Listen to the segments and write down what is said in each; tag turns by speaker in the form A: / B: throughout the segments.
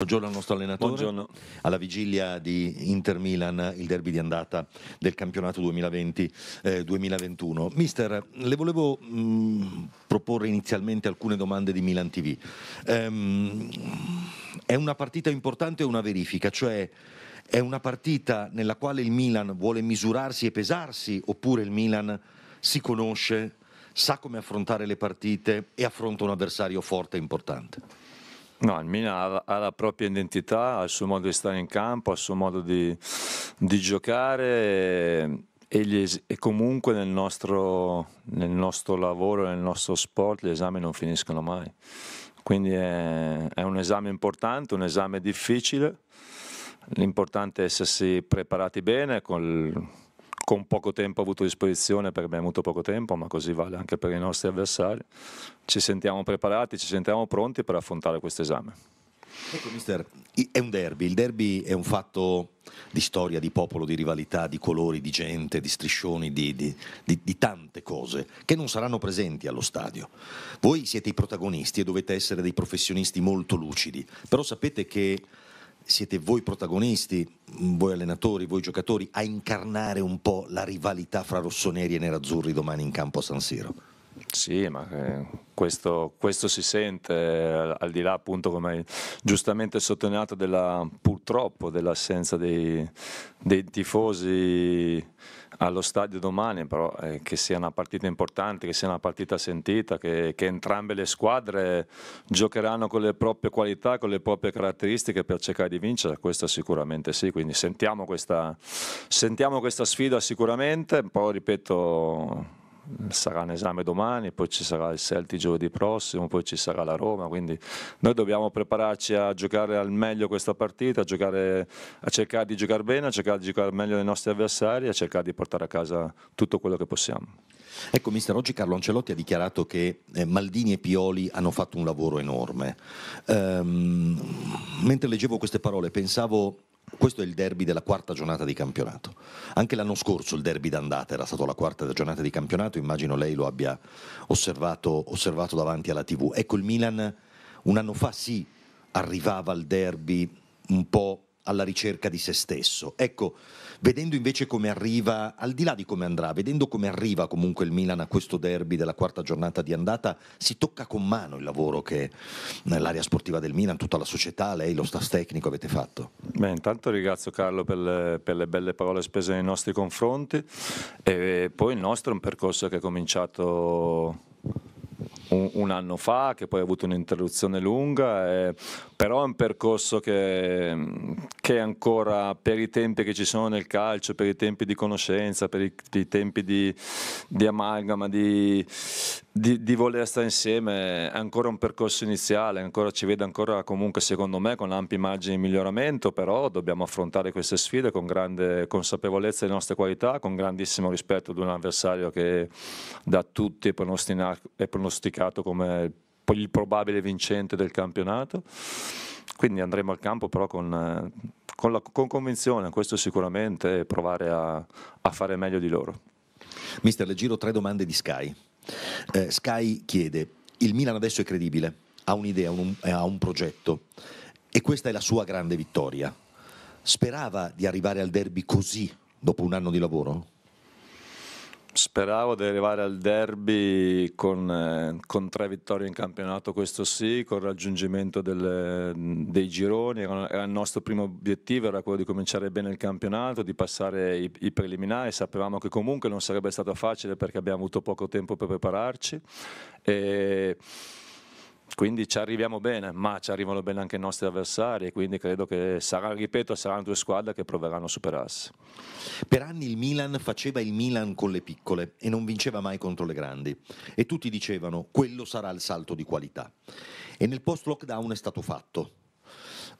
A: Buongiorno al nostro allenatore. Buongiorno.
B: Alla vigilia di Inter Milan, il derby di andata del campionato 2020-2021. Eh, Mister, le volevo mh, mm, proporre inizialmente alcune domande di Milan TV. Um, ehm, è una partita importante o una verifica? Cioè, è una partita nella quale il Milan vuole misurarsi e pesarsi oppure il Milan si conosce, sa come affrontare le partite e affronta un avversario forte e importante? No, il Milan ha, la propria
A: identità, ha il suo modo di stare in campo, ha il suo modo di, di giocare e, gli, e, comunque nel nostro, nel nostro lavoro, nel nostro sport gli esami non finiscono mai. Quindi è, è un esame importante, un esame difficile, l'importante è essersi preparati bene col, con poco tempo avuto a disposizione, perché abbiamo avuto poco tempo, ma così vale anche per i nostri avversari, ci
B: sentiamo preparati,
A: ci sentiamo pronti per affrontare questo esame.
B: Ecco, mister, è un derby. Il derby è un fatto di storia, di popolo, di rivalità, di colori, di gente, di striscioni, di, di, di, di, tante cose che non saranno presenti allo stadio. Voi siete i protagonisti e dovete essere dei professionisti molto lucidi, però sapete che siete voi protagonisti, mm, voi allenatori, voi giocatori, a incarnare un po' la rivalità fra rossoneri e nerazzurri domani in campo a San Siro. Sì, ma
A: eh, questo, questo, si sente, al di là appunto come hai giustamente sottolineato della, purtroppo dell'assenza dei, dei, tifosi allo stadio domani, però eh, che sia una partita importante, che sia una partita sentita, che, che entrambe le squadre giocheranno con le proprie qualità, con le proprie caratteristiche per cercare di vincere, questo sicuramente sì, quindi sentiamo questa, sentiamo questa sfida sicuramente, poi ripeto sarà un esame domani, poi ci sarà il Celtic giovedì prossimo, poi ci sarà la Roma, quindi noi dobbiamo prepararci a giocare al meglio questa partita, a, giocare, a cercare di giocare bene, a cercare di giocare meglio dei nostri avversari, a
B: cercare di portare a casa tutto quello che possiamo. Ecco, mister, oggi Carlo Ancelotti ha dichiarato che eh, Maldini e Pioli hanno fatto un lavoro enorme. Ehm, mentre leggevo queste parole pensavo questo è il derby della quarta giornata di campionato. Anche l'anno scorso il derby d'andata era stato la quarta giornata di campionato, immagino lei lo abbia osservato, osservato davanti alla TV. Ecco il Milan un anno fa sì arrivava al derby un po' alla ricerca di se stesso. Ecco, vedendo invece come arriva, al di là di come andrà, vedendo come arriva comunque il Milan a questo derby della quarta giornata di andata, si tocca con mano il lavoro che nell'area sportiva del Milan, tutta la società, lei, lo staff tecnico avete fatto.
A: Beh, intanto ringrazio Carlo per le, per le belle parole spese nei nostri confronti e poi il nostro è un percorso che è cominciato un, un, anno fa, che poi ha avuto un'interruzione lunga, eh, però è un percorso che, che ancora per i tempi che ci sono nel calcio, per i tempi di conoscenza, per i, i tempi di, di amalgama, di, di, di, voler stare insieme, è ancora un percorso iniziale, ancora ci vede ancora comunque secondo me con ampi margini di miglioramento, però dobbiamo affrontare queste sfide con grande consapevolezza delle nostre qualità, con grandissimo rispetto ad un avversario che da tutti è pronosticato indicato come il probabile vincente del campionato. Quindi andremo al campo però con, con, la, con convinzione, questo sicuramente, provare a, a
B: fare meglio di loro. Mister, le giro tre domande di Sky. Eh, Sky chiede, il Milan adesso è credibile, ha un'idea, un, eh, ha un progetto e questa è la sua grande vittoria. Sperava di arrivare al derby così dopo un anno di lavoro?
A: Speravo di arrivare al derby con, eh, con, tre vittorie in campionato, questo sì, con il raggiungimento del, dei gironi. Era il nostro primo obiettivo era quello di cominciare bene il campionato, di passare i, i preliminari. Sapevamo che comunque non sarebbe stato facile perché abbiamo avuto poco tempo per prepararci. E quindi ci arriviamo bene, ma ci arrivano bene anche i nostri avversari
B: quindi credo che sarà, ripeto, saranno due squadre che proveranno a superarsi. Per anni il Milan faceva il Milan con le piccole e non vinceva mai contro le grandi e tutti dicevano quello sarà il salto di qualità. E nel post-lockdown è stato fatto.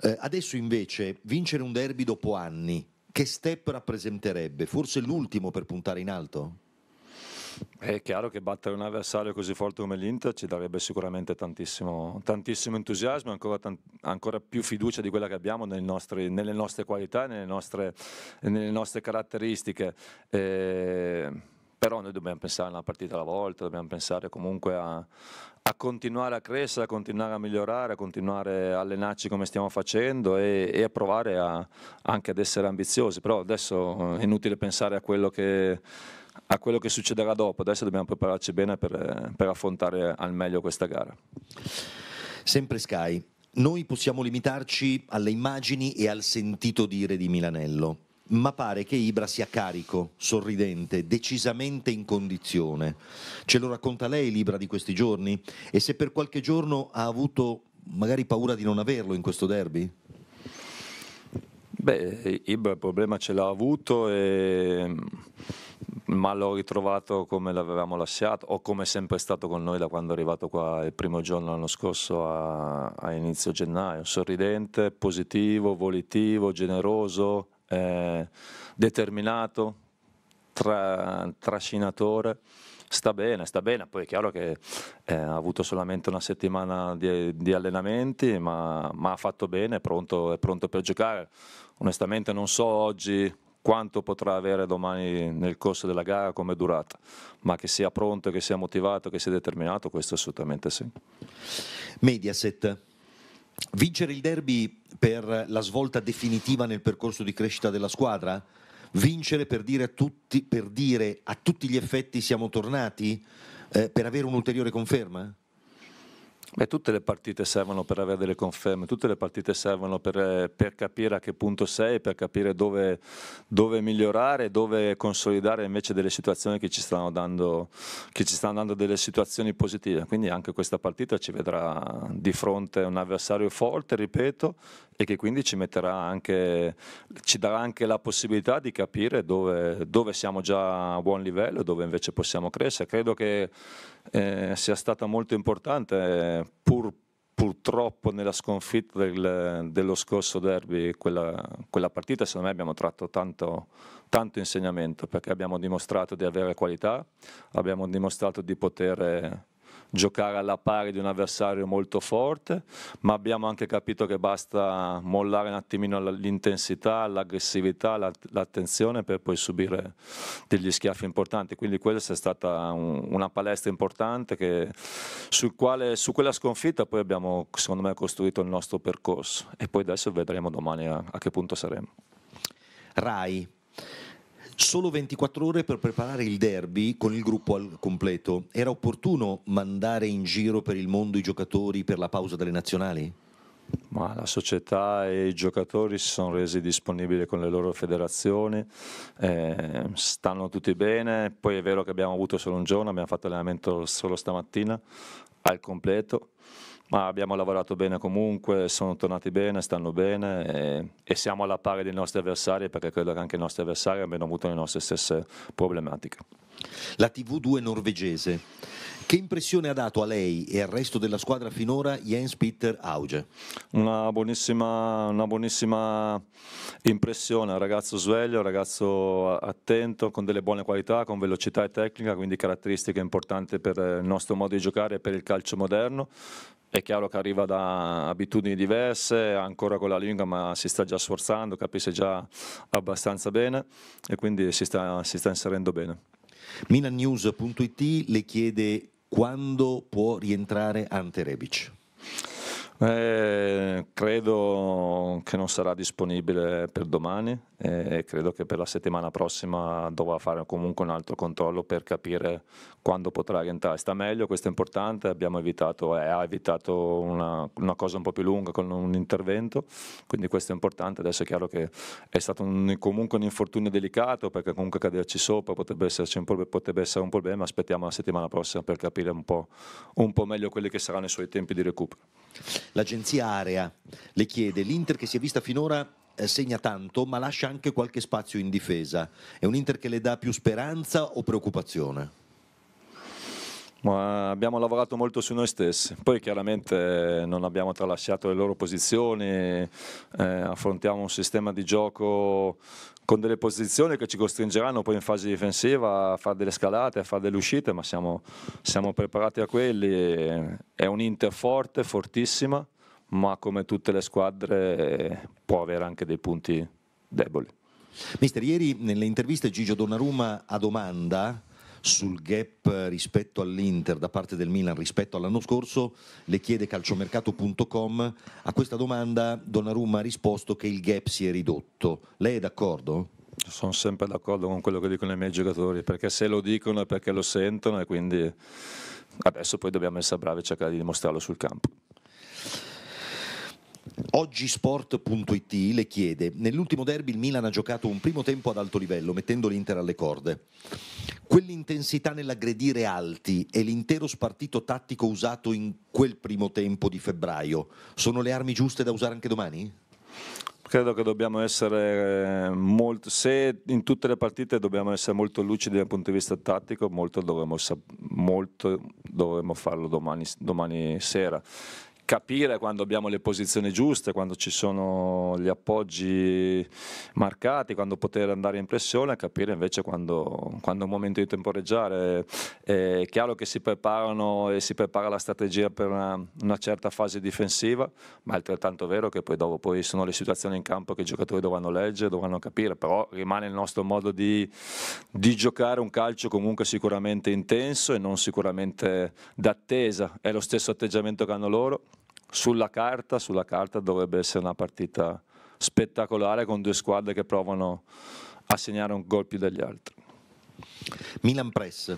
B: Eh, adesso invece vincere un derby dopo anni, che step rappresenterebbe? Forse l'ultimo per puntare in alto? È chiaro che battere un avversario così forte come
A: l'Inter ci darebbe sicuramente tantissimo, tantissimo entusiasmo e ancora, ancora, più fiducia di quella che abbiamo nostri, nelle nostre qualità e nelle nostre, nelle nostre caratteristiche. Eh, però noi dobbiamo pensare a una partita alla volta, dobbiamo pensare comunque a, a, continuare a crescere, a continuare a migliorare, a continuare a allenarci come stiamo facendo e, e a provare a, anche ad essere ambiziosi. Però adesso è inutile pensare a quello che a quello che succederà dopo. Adesso dobbiamo prepararci bene per, eh, per affrontare
B: al meglio questa gara. Sempre Sky, noi possiamo limitarci alle immagini e al sentito dire di Milanello, ma pare che Ibra sia carico, sorridente, decisamente in condizione. Ce lo racconta lei l'Ibra di questi giorni? E se per qualche giorno ha avuto magari paura di non averlo in questo derby? Beh, Ibra il problema ce l'ha avuto, e... Mm,
A: ma l'ho ritrovato come l'avevamo lasciato o come è sempre stato con noi da quando è arrivato qua il primo giorno l'anno scorso a, a inizio gennaio. Sorridente, positivo, volitivo, generoso, eh, determinato, tra... trascinatore. Sta bene, sta bene, poi è chiaro che eh, ha avuto solamente una settimana di, di allenamenti, ma, ma, ha fatto bene, è pronto, è pronto per giocare. Onestamente non so oggi quanto potrà avere domani nel corso della gara come durata, ma che sia pronto, che sia motivato, che sia determinato, questo assolutamente sì.
B: Mediaset, vincere il derby per la svolta definitiva nel percorso di crescita della squadra? vincere per dire a tutti, per dire a tutti gli effetti siamo tornati, eh, per avere un'ulteriore conferma?
A: Beh, tutte le partite servono per avere delle conferme, tutte le partite servono per, eh, per capire a che punto sei, per capire dove, dove, migliorare, dove consolidare invece delle situazioni che ci, stanno dando, che ci stanno dando delle situazioni positive. Quindi anche questa partita ci vedrà di fronte un avversario forte, ripeto, e che quindi ci, anche, ci darà anche la possibilità di capire dove, dove, siamo già a buon livello e dove invece possiamo crescere. Credo che eh, sia stata molto importante, pur purtroppo nella sconfitta del, dello scorso derby, quella, quella, partita secondo me abbiamo tratto tanto, tanto, insegnamento perché abbiamo dimostrato di avere qualità, abbiamo dimostrato di poter giocare alla pari di un avversario molto forte, ma abbiamo anche capito che basta mollare un attimino l'intensità, l'aggressività, l'attenzione per poi subire degli schiaffi importanti. Quindi questa è stata un, una palestra importante che, sul quale, su quella sconfitta poi abbiamo, secondo me, costruito il nostro percorso e poi adesso
B: vedremo domani a, a che punto saremo. Rai. Solo 24 ore per preparare il derby con il gruppo al completo. Era opportuno mandare in giro per il mondo i giocatori per la pausa delle nazionali? Ma la società
A: e i giocatori si sono resi disponibili con le loro federazioni, eh, stanno tutti bene, poi è vero che abbiamo avuto solo un giorno, abbiamo fatto allenamento solo stamattina al completo. Ma abbiamo lavorato bene comunque, sono tornati bene, stanno bene e, e siamo alla pari dei nostri avversari perché credo che anche i nostri avversari abbiano avuto le nostre stesse
B: problematiche. La TV2 norvegese, che impressione ha dato a lei e al resto della squadra finora Jens Peter Auge? Una buonissima,
A: una buonissima impressione, un ragazzo sveglio, un ragazzo attento, con delle buone qualità, con velocità e tecnica, quindi caratteristiche importanti per il nostro modo di giocare e per il calcio moderno. È chiaro che arriva da abitudini diverse, ancora con la lingua, ma si sta già sforzando, capisce già abbastanza bene e quindi si sta, si
B: sta inserendo bene. Milannews.it le chiede quando può rientrare Ante Rebic. Eh, credo
A: che non sarà disponibile per domani e credo che per la settimana prossima dovrà fare comunque un altro controllo per capire quando potrà rientrare. Sta meglio, questo è importante, evitato, eh, ha evitato una, una, cosa un po' più lunga con un intervento, quindi questo è importante. Adesso è chiaro che è stato un, comunque un infortunio delicato perché comunque caderci sopra potrebbe, un, potrebbe essere un problema, aspettiamo la settimana prossima per capire un po', un po'
B: meglio quelli che saranno i suoi tempi di recupero. L'agenzia Area le chiede l'Inter che si è vista finora eh, segna tanto ma lascia anche qualche spazio in difesa. È un Inter che le dà più speranza o preoccupazione? Ma abbiamo lavorato molto
A: su noi stessi, poi chiaramente eh, non abbiamo tralasciato le loro posizioni, eh, affrontiamo un sistema di gioco con delle posizioni che ci costringeranno poi in fase difensiva a fare delle scalate, a fare delle uscite, ma siamo, siamo preparati a quelli. È un Inter forte, fortissima, ma come tutte le squadre
B: può avere anche dei punti deboli. Mister, ieri nelle interviste Gigio Donnarumma a domanda sul gap rispetto all'Inter da parte del Milan rispetto all'anno scorso, le chiede calciomercato.com. A questa domanda Donnarumma ha risposto che il gap si è ridotto. Lei è d'accordo? Sono sempre d'accordo con quello che dicono
A: i miei giocatori, perché se lo dicono è perché lo sentono e quindi adesso poi dobbiamo essere
B: bravi e cercare di dimostrarlo sul campo. Oggisport.it le chiede, nell'ultimo derby il Milan ha giocato un primo tempo ad alto livello, mettendo l'Inter alle corde. Quell'intensità nell'aggredire alti e l'intero spartito tattico usato in quel primo tempo di febbraio sono le armi giuste da usare anche domani? Credo che dobbiamo essere eh, molto, se in tutte le partite dobbiamo essere
A: molto lucidi dal punto di vista tattico, molto dovremmo, molto dovremmo farlo domani, domani sera capire quando abbiamo le posizioni giuste, quando ci sono gli appoggi marcati, quando poter andare in pressione, a capire invece quando, quando è un momento di temporeggiare. È chiaro che si preparano e si prepara la strategia per una, una certa fase difensiva, ma è altrettanto vero che poi dopo poi sono le situazioni in campo che i giocatori dovranno leggere, dovranno capire, però rimane il nostro modo di, di giocare un calcio comunque sicuramente intenso e non sicuramente d'attesa, è lo stesso atteggiamento che hanno loro, sulla carta, sulla carta dovrebbe essere una partita
B: spettacolare con due squadre che provano a segnare un gol più degli altri. Milan Press.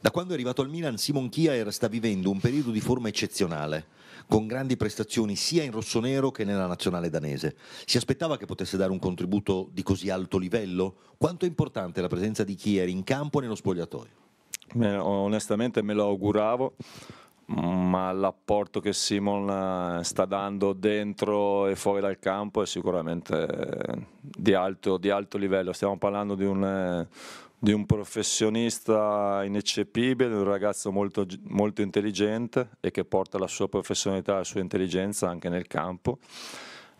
B: Da quando è arrivato al Milan, Simon Kier sta vivendo un periodo di forma eccezionale, con grandi prestazioni sia in rossonero che nella nazionale danese. Si aspettava che potesse dare un contributo di così alto livello? Quanto è importante la presenza di Kier in campo e nello spogliatoio? onestamente me lo auguravo
A: ma l'apporto che Simon eh, sta dando dentro e fuori dal campo è sicuramente eh, di alto, di alto livello. Stiamo parlando di un, eh, di un, professionista ineccepibile, un ragazzo molto, molto intelligente e che porta la sua professionalità la sua intelligenza anche nel campo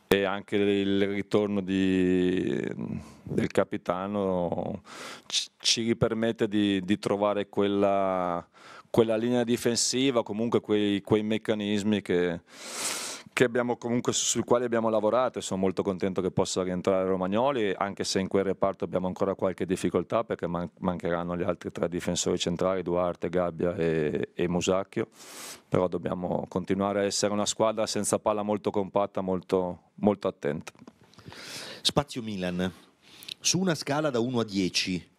A: e anche il ritorno di, del capitano ci, ci permette di, di trovare quella, quella linea difensiva, comunque quei, quei meccanismi che, che abbiamo comunque, sui quali abbiamo lavorato e sono molto contento che possa rientrare Romagnoli, anche se in quel reparto abbiamo ancora qualche difficoltà perché man mancheranno gli altri tre difensori centrali, Duarte, Gabbia e, e, Musacchio, però dobbiamo continuare a essere una squadra senza palla molto compatta, molto, molto attenta.
B: Spazio Milan, su una scala da 1 a 10,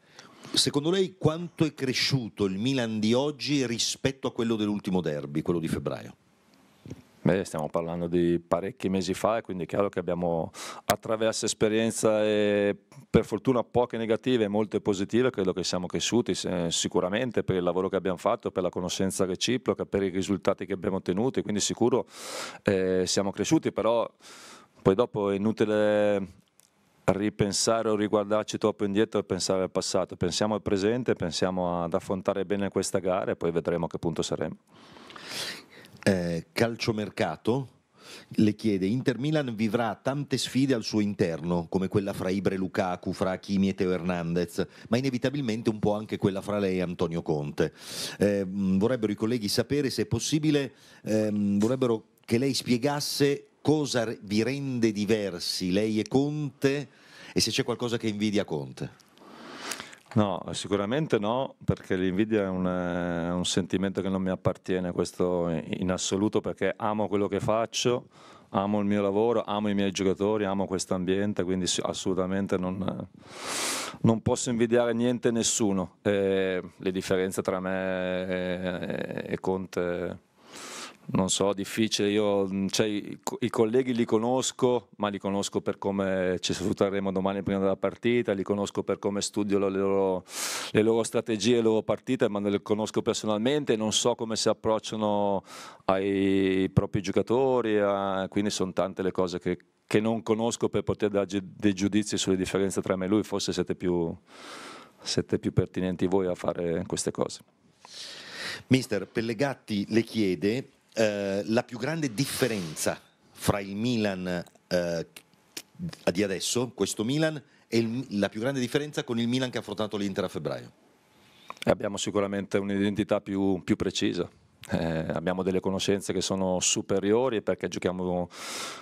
B: Secondo lei quanto è cresciuto il Milan di oggi rispetto a quello dell'ultimo derby, quello di febbraio? Beh, stiamo parlando di parecchi mesi fa e quindi è chiaro che abbiamo
A: attraverso esperienze per fortuna poche negative e molte positive, credo che siamo cresciuti sicuramente per il lavoro che abbiamo fatto, per la conoscenza reciproca, per i risultati che abbiamo ottenuto, quindi sicuro eh, siamo cresciuti, però poi dopo è inutile ripensare o riguardarci troppo indietro e pensare al passato. Pensiamo
B: al presente, pensiamo ad affrontare bene questa gara e poi vedremo a che punto saremo. Eh, calciomercato le chiede Inter Milan vivrà tante sfide al suo interno come quella fra Ibre Lukaku, fra Kimi e Teo Hernandez ma inevitabilmente un po' anche quella fra lei e Antonio Conte eh, mm, vorrebbero i colleghi sapere se è possibile ehm, vorrebbero che lei spiegasse cosa vi rende diversi lei e Conte e se c'è qualcosa che invidia Conte?
A: No, sicuramente no, perché l'invidia è un, è un, sentimento che non mi appartiene, questo in assoluto, perché amo quello che faccio, amo il mio lavoro, amo i miei giocatori, amo questo ambiente, quindi assolutamente non, non, posso invidiare niente e nessuno. E le differenze tra me e, e Conte non so, difficile, io mm, cioè, i, i, colleghi li conosco, ma li conosco per come ci sfrutteremo domani prima della partita, li conosco per come studio le loro, le loro strategie, le loro partite, ma non le conosco personalmente, non so come si approcciano ai propri giocatori, a, quindi sono tante le cose che, che non conosco per poter dare dei giudizi sulle differenze tra me e lui, forse siete più, siete più
B: pertinenti voi a fare queste cose. Mister Pellegatti le chiede eh, la più grande differenza fra il Milan eh, di adesso, questo Milan, e il, la più grande differenza con il Milan che ha affrontato l'Inter a febbraio?
A: Abbiamo sicuramente
B: un'identità più,
A: più precisa eh, abbiamo delle conoscenze che sono superiori perché giochiamo,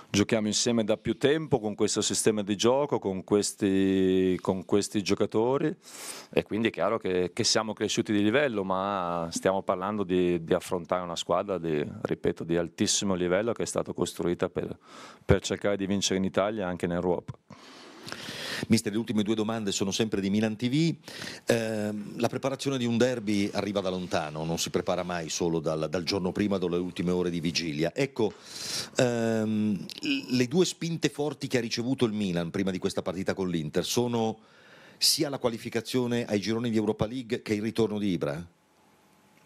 A: giochiamo, insieme da più tempo con questo sistema di gioco, con questi, con questi giocatori e quindi è chiaro che, che, siamo cresciuti di livello, ma stiamo parlando di, di, affrontare una squadra di, ripeto, di altissimo livello che è stata costruita per, per cercare di vincere in Italia e
B: anche in Europa. Mister, le ultime due domande sono sempre di Milan TV. Eh, la preparazione di un derby arriva da lontano, non si prepara mai solo dal, dal giorno prima, dalle ultime ore di vigilia. Ecco, ehm, le due spinte forti che ha ricevuto il Milan prima di questa partita con l'Inter sono sia la qualificazione ai gironi di Europa League che il ritorno di Ibra?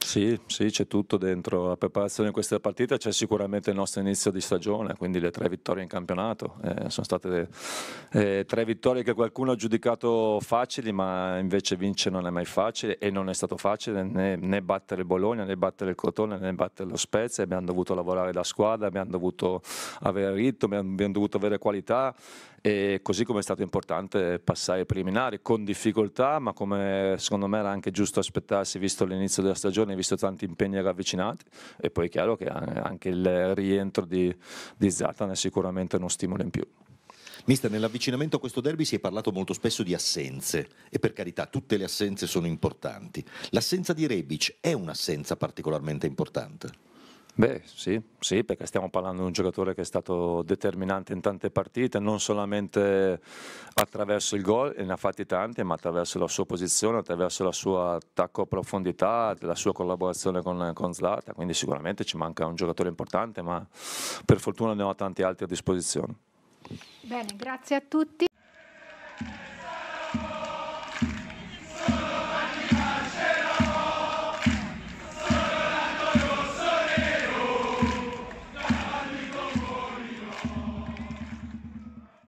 A: Sì, sì, c'è tutto dentro la preparazione di questa partita, c'è sicuramente il nostro inizio di stagione, quindi le tre vittorie in campionato, eh, sono state eh, tre vittorie che qualcuno ha giudicato facili, ma invece vincere non è mai facile e non è stato facile né, né battere Bologna, né battere il Crotone, né battere lo Spezia, abbiamo dovuto lavorare da squadra, abbiamo dovuto avere ritmo, abbiamo dovuto avere qualità e così come è stato importante passare ai preliminari con difficoltà, ma come secondo me era anche giusto aspettarsi visto l'inizio della stagione visto tanti impegni ravvicinati e poi è
B: chiaro che anche il rientro di, di Zlatan è sicuramente uno stimolo in più. Mister, nell'avvicinamento a questo derby si è parlato molto spesso di assenze e per carità tutte le assenze sono importanti. L'assenza di Rebic è un'assenza particolarmente importante? Beh sì, sì, perché stiamo parlando di un giocatore che è stato determinante in tante partite, non
A: solamente attraverso il gol, e ne ha fatti tanti, ma attraverso la sua posizione, attraverso il suo attacco a profondità, la sua collaborazione con, con Zlata, quindi sicuramente ci manca un giocatore importante, ma per fortuna ne ho tanti altri a disposizione. Bene, grazie a tutti.